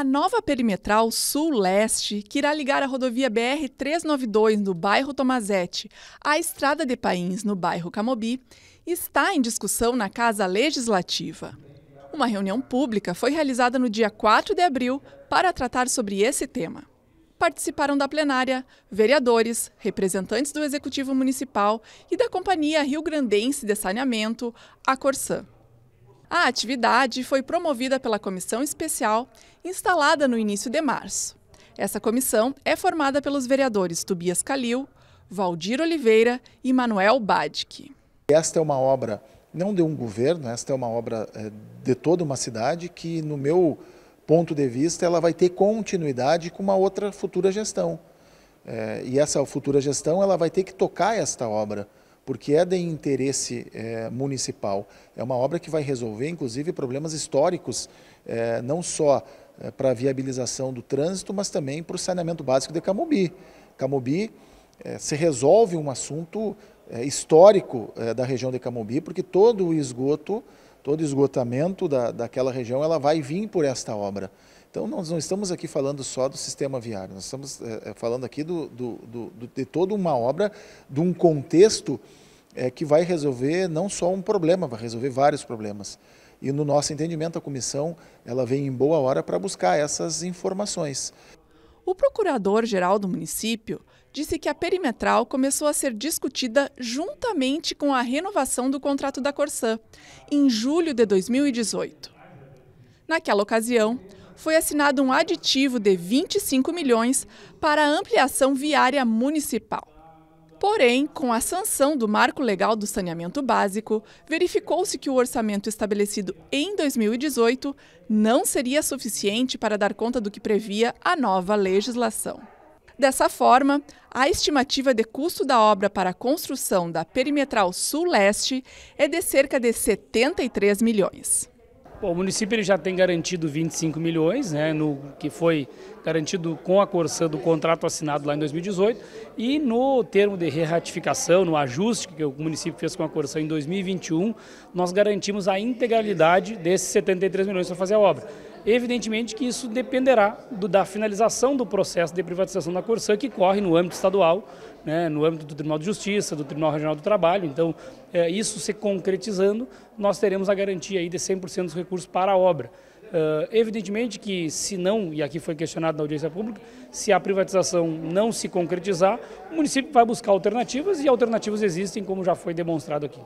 A nova perimetral sul-leste, que irá ligar a rodovia BR-392 no bairro Tomazete à estrada de Pains no bairro Camobi, está em discussão na Casa Legislativa. Uma reunião pública foi realizada no dia 4 de abril para tratar sobre esse tema. Participaram da plenária vereadores, representantes do Executivo Municipal e da Companhia Rio Grandense de Saneamento, a Corsan. A atividade foi promovida pela comissão especial instalada no início de março. Essa comissão é formada pelos vereadores Tobias Calil, Valdir Oliveira e Manuel Badic. Esta é uma obra não de um governo, esta é uma obra eh, de toda uma cidade que, no meu ponto de vista, ela vai ter continuidade com uma outra futura gestão. Eh, e essa futura gestão ela vai ter que tocar esta obra porque é de interesse é, municipal. É uma obra que vai resolver, inclusive, problemas históricos, é, não só é, para a viabilização do trânsito, mas também para o saneamento básico de Camobi. Camobi é, se resolve um assunto é, histórico é, da região de Camobi, porque todo o esgoto, todo o esgotamento da, daquela região, ela vai vir por esta obra. Então, nós não estamos aqui falando só do sistema viário, nós estamos é, falando aqui do, do, do, de toda uma obra, de um contexto é, que vai resolver não só um problema, vai resolver vários problemas. E no nosso entendimento, a comissão ela vem em boa hora para buscar essas informações. O procurador-geral do município disse que a perimetral começou a ser discutida juntamente com a renovação do contrato da Corsã, em julho de 2018. Naquela ocasião, foi assinado um aditivo de 25 milhões para a ampliação viária municipal. Porém, com a sanção do Marco Legal do Saneamento Básico, verificou-se que o orçamento estabelecido em 2018 não seria suficiente para dar conta do que previa a nova legislação. Dessa forma, a estimativa de custo da obra para a construção da perimetral sul-leste é de cerca de 73 milhões. Bom, o município ele já tem garantido 25 milhões, né, no, que foi garantido com a Corsã do contrato assinado lá em 2018. E no termo de reratificação, no ajuste que o município fez com a Corsã em 2021, nós garantimos a integralidade desses 73 milhões para fazer a obra. Evidentemente que isso dependerá do, da finalização do processo de privatização da Corsã, que corre no âmbito estadual, né, no âmbito do Tribunal de Justiça, do Tribunal Regional do Trabalho. Então, é, isso se concretizando, nós teremos a garantia aí de 100% dos recursos para a obra. Uh, evidentemente que se não, e aqui foi questionado na audiência pública, se a privatização não se concretizar, o município vai buscar alternativas e alternativas existem, como já foi demonstrado aqui.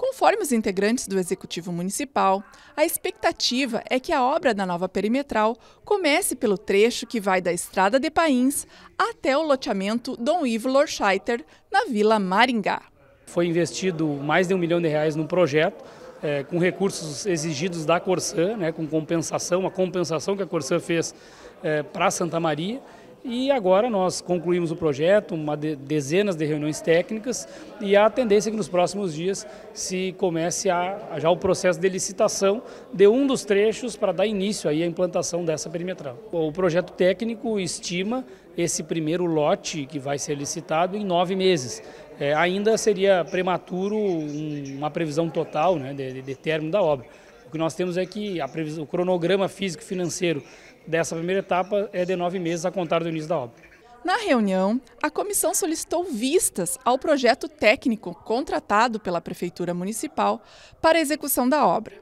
Conforme os integrantes do Executivo Municipal, a expectativa é que a obra da nova perimetral comece pelo trecho que vai da Estrada de Pains até o loteamento Dom Ivo Lorscheiter, na Vila Maringá. Foi investido mais de um milhão de reais no projeto, é, com recursos exigidos da Corsã, né, com compensação, a compensação que a Corsã fez é, eh, para Santa Maria e agora nós concluímos o projeto, uma de, dezenas de reuniões técnicas e a tendência é que nos próximos dias se comece a, a já o processo de licitação de um dos trechos para dar início aí à implantação dessa perimetral. O projeto técnico estima esse primeiro lote que vai ser licitado em nove meses. É, ainda seria prematuro um, uma previsão total né, de, de, de término da obra. O que nós temos é que a o cronograma físico-financeiro dessa primeira etapa é de nove meses a contar do início da obra. Na reunião, a comissão solicitou vistas ao projeto técnico contratado pela Prefeitura Municipal para a execução da obra.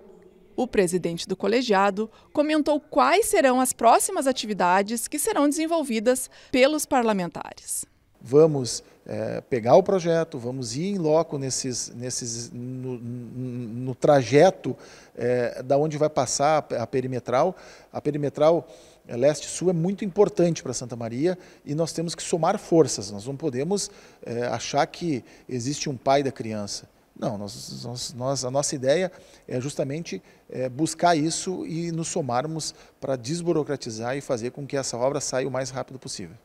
O presidente do colegiado comentou quais serão as próximas atividades que serão desenvolvidas pelos parlamentares. Vamos é, pegar o projeto, vamos ir em loco nesses, nesses, no, no trajeto é, da onde vai passar a perimetral. A perimetral é, leste-sul é muito importante para Santa Maria e nós temos que somar forças. Nós não podemos é, achar que existe um pai da criança. Não, nós, nós, nós, a nossa ideia é justamente é, buscar isso e nos somarmos para desburocratizar e fazer com que essa obra saia o mais rápido possível.